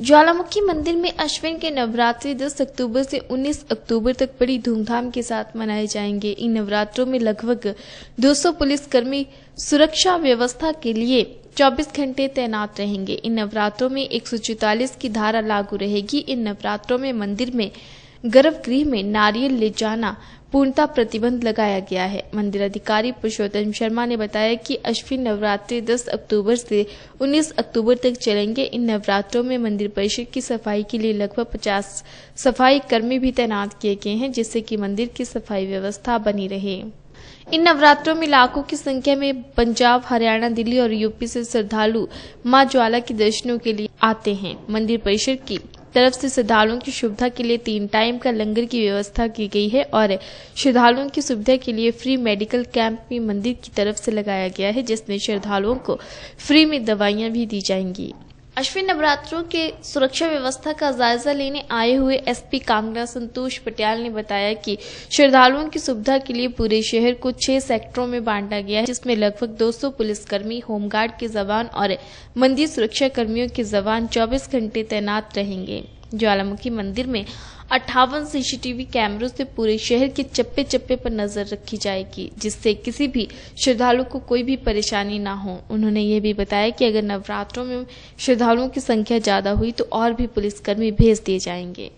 ज्वालामुखी मंदिर में अश्विन के नवरात्रि 10 अक्टूबर से 19 अक्टूबर तक बड़ी धूमधाम के साथ मनाए जाएंगे इन नवरात्रों में लगभग 200 पुलिसकर्मी सुरक्षा व्यवस्था के लिए 24 घंटे तैनात रहेंगे इन नवरात्रों में एक की धारा लागू रहेगी इन नवरात्रों में मंदिर में गर्भगृह में नारियल ले जाना पूर्णतः प्रतिबंध लगाया गया है मंदिर अधिकारी पुरुषोत्तम शर्मा ने बताया कि अश्विन नवरात्रि 10 अक्टूबर से 19 अक्टूबर तक चलेंगे इन नवरात्रों में मंदिर परिसर की सफाई के लिए लगभग 50 सफाई कर्मी भी तैनात किए गए हैं जिससे कि मंदिर की सफाई व्यवस्था बनी रहे इन नवरात्रों में लाखों की संख्या में पंजाब हरियाणा दिल्ली और यूपी से श्रद्धालु माँ ज्वाला के दर्शनों के लिए आते हैं मंदिर परिसर की तरफ से श्रद्धालुओं की सुविधा के लिए तीन टाइम का लंगर की व्यवस्था की गई है और श्रद्धालुओं की सुविधा के लिए फ्री मेडिकल कैंप भी मंदिर की तरफ से लगाया गया है जिसमें श्रद्धालुओं को फ्री में दवाइयाँ भी दी जाएंगी अश्विन नवरात्रों के सुरक्षा व्यवस्था का जायजा लेने आए हुए एसपी कांगड़ा संतोष पटियाल ने बताया कि श्रद्धालुओं की सुविधा के लिए पूरे शहर को छह सेक्टरों में बांटा गया है जिसमें लगभग 200 पुलिसकर्मी होमगार्ड के जवान और मंदिर सुरक्षा कर्मियों के जवान 24 घंटे तैनात रहेंगे ज्वालामुखी मंदिर में अट्ठावन सीसीटीवी कैमरों से पूरे शहर के चप्पे चप्पे पर नजर रखी जाएगी जिससे किसी भी श्रद्धालु को कोई भी परेशानी ना हो उन्होंने ये भी बताया कि अगर नवरात्रों में श्रद्धालुओं की संख्या ज्यादा हुई तो और भी पुलिसकर्मी भेज दिए जाएंगे